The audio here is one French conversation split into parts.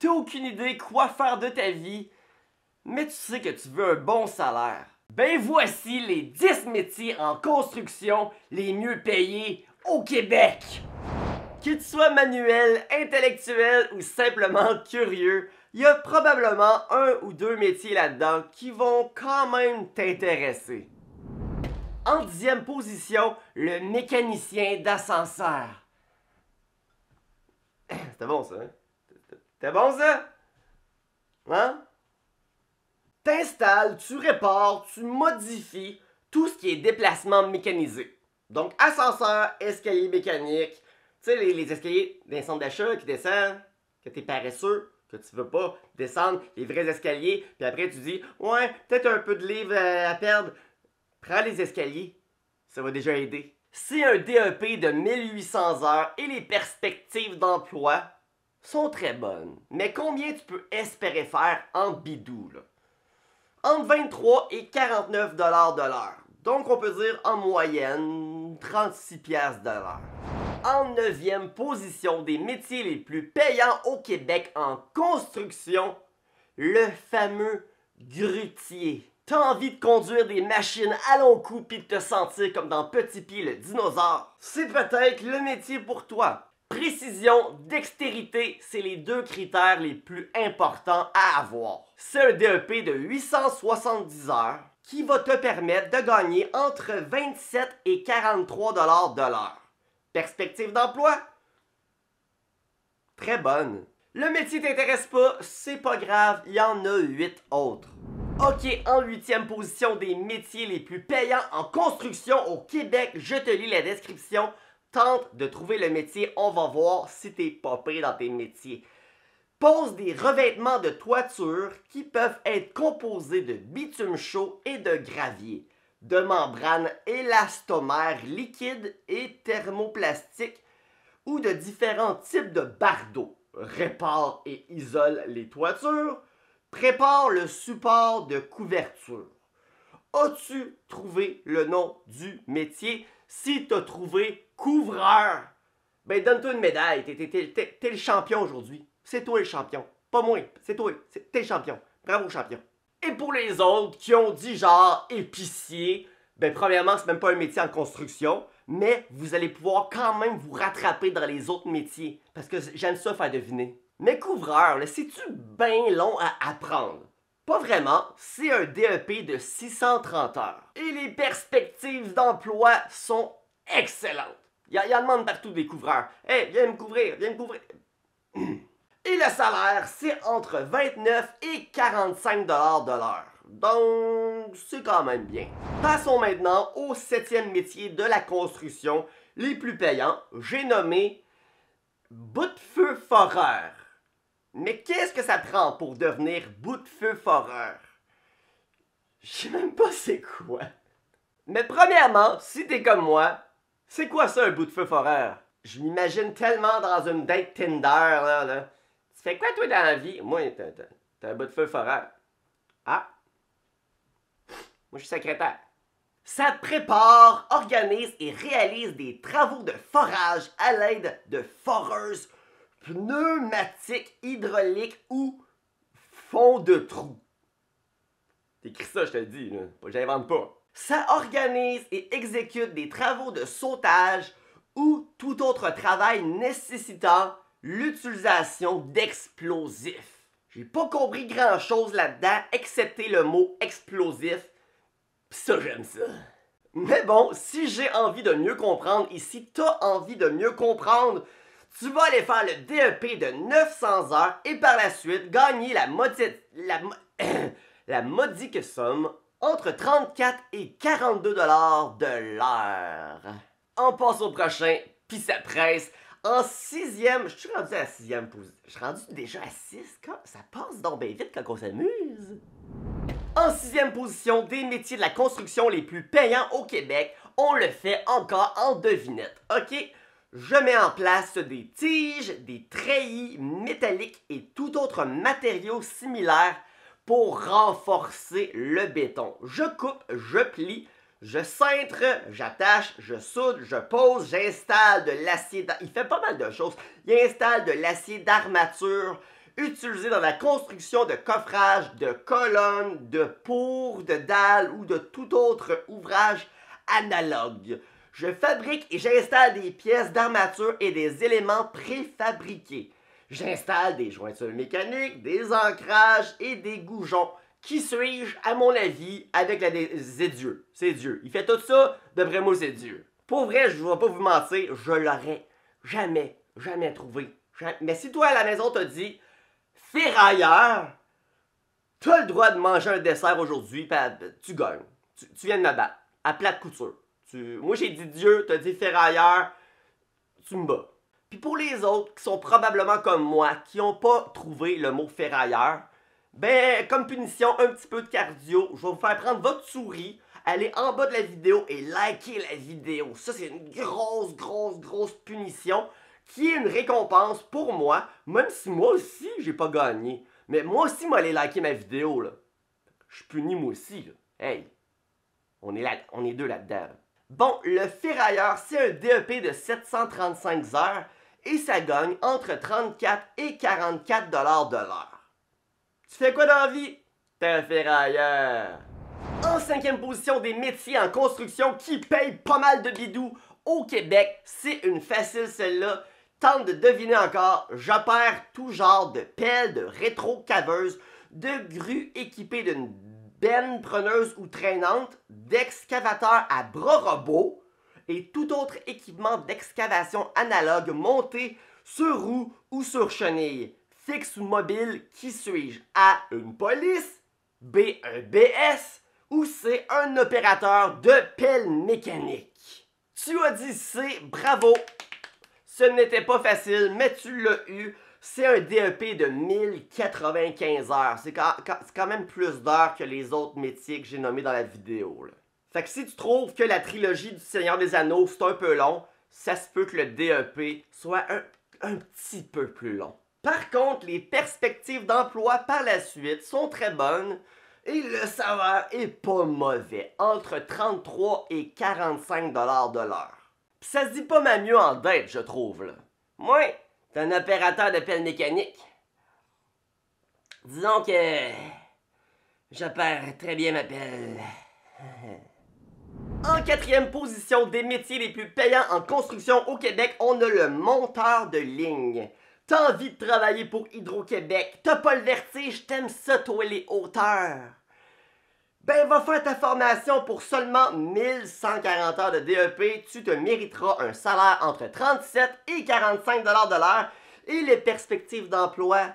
T'as aucune idée quoi faire de ta vie, mais tu sais que tu veux un bon salaire. Ben voici les 10 métiers en construction les mieux payés au Québec. Que tu sois manuel, intellectuel ou simplement curieux, il y a probablement un ou deux métiers là-dedans qui vont quand même t'intéresser. En dixième position, le mécanicien d'ascenseur. C'était bon ça, hein? t'es bon ça? Hein? T'installes, tu répares, tu modifies tout ce qui est déplacement mécanisé. Donc ascenseur, escalier mécanique, tu sais, les, les, escaliers d'un centre d'achat qui descendent, que t'es paresseux, que tu veux pas descendre les vrais escaliers, puis après tu dis Ouais, peut-être un peu de livre à perdre. Prends les escaliers, ça va déjà aider. C'est un DEP de 1800 heures et les perspectives d'emploi sont très bonnes. Mais combien tu peux espérer faire en bidou? Là? Entre 23 et 49 dollars de l'heure. Donc on peut dire en moyenne 36 pièces de l'heure. En neuvième position des métiers les plus payants au Québec en construction, le fameux grutier. T'as envie de conduire des machines à long coup puis de te sentir comme dans Petit Pied le dinosaure? C'est peut-être le métier pour toi. Précision, dextérité, c'est les deux critères les plus importants à avoir. C'est un DEP de 870 heures qui va te permettre de gagner entre 27 et 43 dollars de l'heure. Perspective d'emploi Très bonne. Le métier t'intéresse pas, c'est pas grave, il y en a 8 autres. Ok, en huitième position des métiers les plus payants en construction au Québec, je te lis la description. Tente de trouver le métier, on va voir si t'es pas prêt dans tes métiers. Pose des revêtements de toiture qui peuvent être composés de bitume chaud et de gravier, de membranes élastomères liquides et thermoplastiques ou de différents types de bardeaux. Répare et isole les toitures. Prépare le support de couverture. As-tu trouvé le nom du métier? Si t'as trouvé couvreur, ben donne-toi une médaille. T'es, le champion aujourd'hui. C'est toi le champion. Pas moi. C'est toi. t'es le champion. Bravo champion. Et pour les autres qui ont dit genre épicier, ben premièrement, c'est même pas un métier en construction, mais vous allez pouvoir quand même vous rattraper dans les autres métiers. Parce que j'aime ça faire deviner. Mais couvreur, là, c'est-tu bien long à apprendre? Pas vraiment, c'est un DEP de 630 heures. Et les perspectives d'emploi sont excellentes. Il y, a, demande partout des couvreurs. Hey, viens me couvrir, viens me couvrir. Et le salaire, c'est entre 29 et 45 dollars de l'heure. Donc, c'est quand même bien. Passons maintenant au septième métier de la construction, les plus payants. J'ai nommé bout de feu foreur. Mais qu'est-ce que ça prend pour devenir bout de feu foreur? Je sais même pas c'est quoi. Mais premièrement, si t'es comme moi, c'est quoi ça un bout de feu foreur? Je m'imagine tellement dans une date Tinder, là, là. Tu fais quoi toi dans la vie? Moi, t'es un bout de feu foreur. Ah? Moi, je suis secrétaire. Ça prépare, organise et réalise des travaux de forage à l'aide de foreuses pneumatique hydraulique ou fond de trou. T'écris ça, je te le dis, J'invente pas. Ça organise et exécute des travaux de sautage ou tout autre travail nécessitant l'utilisation d'explosifs. J'ai pas compris grand chose là-dedans, excepté le mot explosif. Pis ça, j'aime ça. Mais bon, si j'ai envie de mieux comprendre et si t'as envie de mieux comprendre tu vas aller faire le DEP de 900 heures et par la suite gagner la, la, la modique somme entre 34 et 42 dollars de l'heure. On passe au prochain, puis ça presse. En sixième, je suis rendu à 6 sixième position. Je suis rendu déjà à 6, ça passe donc bien vite quand on s'amuse. En sixième position des métiers de la construction les plus payants au Québec, on le fait encore en devinette, ok? Je mets en place des tiges, des treillis métalliques et tout autre matériau similaire pour renforcer le béton. Je coupe, je plie, je cintre, j'attache, je soude, je pose, j'installe de l'acier. Il fait pas mal de choses. Il installe de l'acier d'armature utilisé dans la construction de coffrages, de colonnes, de pour, de dalles ou de tout autre ouvrage analogue. Je fabrique et j'installe des pièces d'armature et des éléments préfabriqués. J'installe des jointures mécaniques, des ancrages et des goujons. Qui suis-je, à mon avis, avec la... des C'est Dieu. C'est Dieu. Il fait tout ça, d'après moi, c'est Dieu. Pour vrai, je ne vais pas vous mentir, je l'aurais jamais, jamais trouvé. Mais si toi, à la maison, t'as dit « Ferrailleur », as le droit de manger un dessert aujourd'hui, tu gagnes. Tu, viens de me battre, à plat couture. Moi, j'ai dit Dieu, t'as dit ferrailleur, tu me bats. Puis pour les autres qui sont probablement comme moi, qui n'ont pas trouvé le mot ferrailleur, ben, comme punition, un petit peu de cardio, je vais vous faire prendre votre souris, aller en bas de la vidéo et liker la vidéo. Ça, c'est une grosse, grosse, grosse punition qui est une récompense pour moi, même si moi aussi, j'ai pas gagné. Mais moi aussi, moi, aller liker ma vidéo, là. Je punis moi aussi, là. Hey, on est, là, on est deux là-dedans. là dedans Bon, le ferrailleur, c'est un DEP de 735 heures et ça gagne entre 34 et 44 dollars de l'heure. Tu fais quoi dans la vie? T'es un ferrailleur. En cinquième position des métiers en construction qui payent pas mal de bidoux au Québec, c'est une facile celle-là. Tente de deviner encore, j'opère tout genre de pelles, de rétro-caveuses, de grues équipées d'une benne preneuse ou traînante, d'excavateur à bras robots et tout autre équipement d'excavation analogue monté sur roue ou sur chenille, fixe ou mobile, qui suis-je A. Une police B. Un BS ou C. Un opérateur de pelle mécanique Tu as dit C, bravo Ce n'était pas facile, mais tu l'as eu. C'est un DEP de 1095 heures. C'est quand, même plus d'heures que les autres métiers que j'ai nommés dans la vidéo. Fait que si tu trouves que la trilogie du Seigneur des Anneaux, c'est un peu long, ça se peut que le DEP soit un, petit peu plus long. Par contre, les perspectives d'emploi par la suite sont très bonnes et le salaire est pas mauvais, entre 33 et 45 dollars de l'heure. Pis ça se dit pas mal mieux en dette, je trouve là. Moi, T'es un opérateur de pelle mécanique. Disons que j'opère très bien ma pelle. En quatrième position des métiers les plus payants en construction au Québec, on a le monteur de ligne. T'as envie de travailler pour Hydro-Québec, t'as pas le vertige, t'aimes ça toi les hauteurs ben va faire ta formation pour seulement 1140 heures de DEP, tu te mériteras un salaire entre 37 et 45 de l'heure et les perspectives d'emploi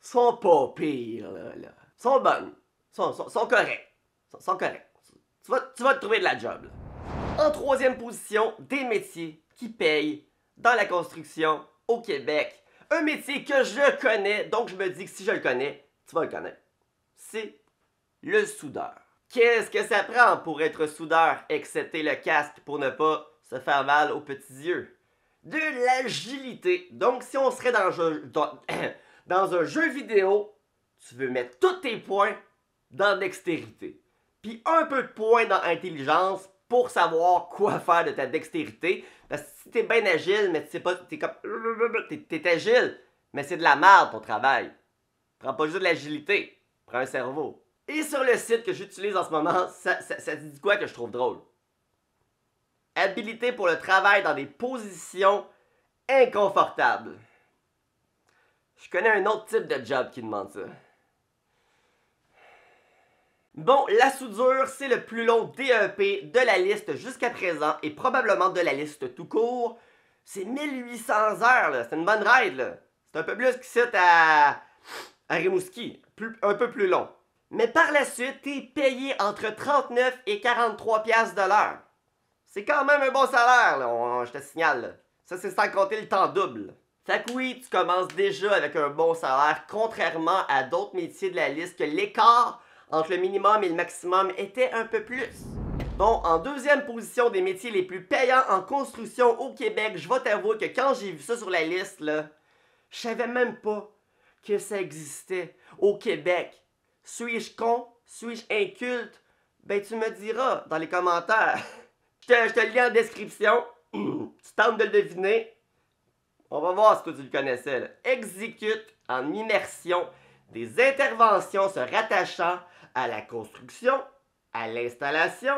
sont pas pires, là, sont bonnes, sont, sont, sont correctes, sont, correctes. Tu vas, te trouver de la job. En troisième position, des métiers qui payent dans la construction au Québec. Un métier que je connais, donc je me dis que si je le connais, tu vas le connaître. C'est le soudeur. Qu'est-ce que ça prend pour être soudeur, excepté le casque pour ne pas se faire mal aux petits yeux? De l'agilité. Donc, si on serait dans un, jeu, dans, un jeu vidéo, tu veux mettre tous tes points dans dextérité. Puis un peu de points dans intelligence pour savoir quoi faire de ta dextérité. Parce que si t'es bien agile, mais tu sais pas, t'es comme. T'es agile, mais c'est de la merde ton travail. Prends pas juste de l'agilité, prends un cerveau et sur le site que j'utilise en ce moment, ça, dit quoi que je trouve drôle? Habilité pour le travail dans des positions inconfortables. Je connais un autre type de job qui demande ça. Bon, la soudure, c'est le plus long DEP de la liste jusqu'à présent et probablement de la liste tout court. C'est 1800 heures, C'est une bonne ride, là. C'est un peu plus que c'est à, à Rimouski. un peu plus long. Mais par la suite, tu es payé entre 39 et 43 pièces de l'heure. C'est quand même un bon salaire, là, je te signale. Ça, c'est sans compter le temps double. Fait que oui, tu commences déjà avec un bon salaire, contrairement à d'autres métiers de la liste que l'écart entre le minimum et le maximum était un peu plus. Bon, en deuxième position des métiers les plus payants en construction au Québec, je vais t'avouer que quand j'ai vu ça sur la liste, là, je savais même pas que ça existait au Québec. Suis-je con? Suis-je inculte? Ben, tu me diras dans les commentaires. je, te, je le lis en description. tu tentes de le deviner. On va voir ce que tu le connaissais. Exécute en immersion des interventions se rattachant à la construction, à l'installation,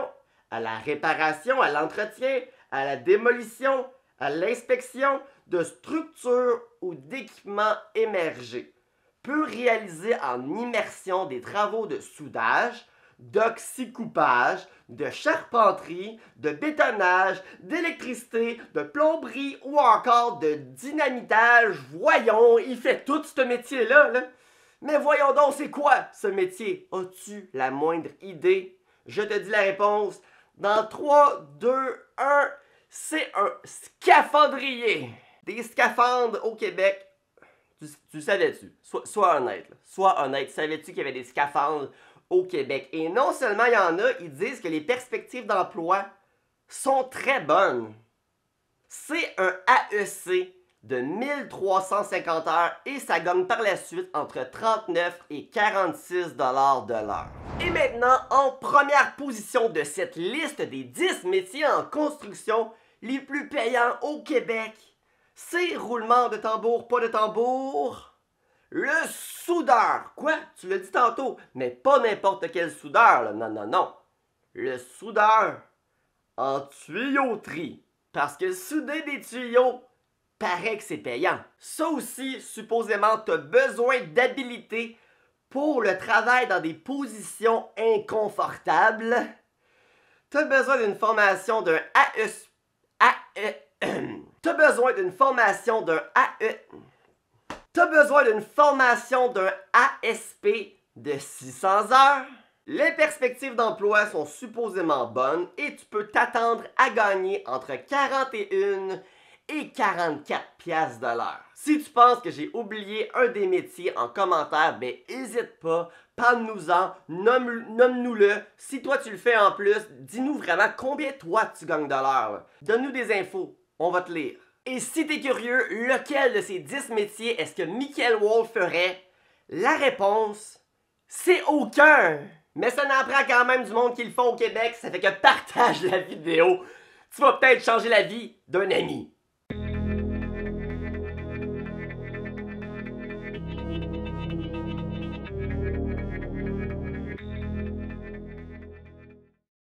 à la réparation, à l'entretien, à la démolition, à l'inspection de structures ou d'équipements émergés peut réaliser en immersion des travaux de soudage, d'oxycoupage, de charpenterie, de bétonnage, d'électricité, de plomberie ou encore de dynamitage. Voyons, il fait tout ce métier-là. Là. Mais voyons donc, c'est quoi ce métier? As-tu la moindre idée? Je te dis la réponse. Dans 3, 2, 1, c'est un scaphandrier. Des scaphandres au Québec, tu, savais-tu? Sois, un honnête. soit Sois honnête. Savais-tu qu'il y avait des scaphandres au Québec? Et non seulement il y en a, ils disent que les perspectives d'emploi sont très bonnes. C'est un AEC de 1350 heures et ça gagne par la suite entre 39 et 46 dollars de l'heure. Et maintenant, en première position de cette liste des 10 métiers en construction les plus payants au Québec, c'est roulement de tambour, pas de tambour. Le soudeur. Quoi? Tu l'as dit tantôt, mais pas n'importe quel soudeur, Non, non, non. Le soudeur en tuyauterie. Parce que souder des tuyaux, paraît que c'est payant. Ça aussi, supposément, t'as besoin d'habilité pour le travail dans des positions inconfortables. Tu besoin d'une formation d'un AES, T'as besoin d'une formation d'un AE. T'as besoin d'une formation d'un ASP de 600 heures. Les perspectives d'emploi sont supposément bonnes et tu peux t'attendre à gagner entre 41 et 44 pièces de l'heure. Si tu penses que j'ai oublié un des métiers en commentaire, ben hésite pas, parle-nous-en, nomme-nous-le. Si toi tu le fais en plus, dis-nous vraiment combien toi tu gagnes de l'heure. Donne-nous des infos on va te lire. Et si t'es curieux, lequel de ces 10 métiers est-ce que Michael Wall ferait? La réponse, c'est aucun! Mais ça n'apprend quand même du monde qu'il le font au Québec, ça fait que partage la vidéo. Tu vas peut-être changer la vie d'un ami.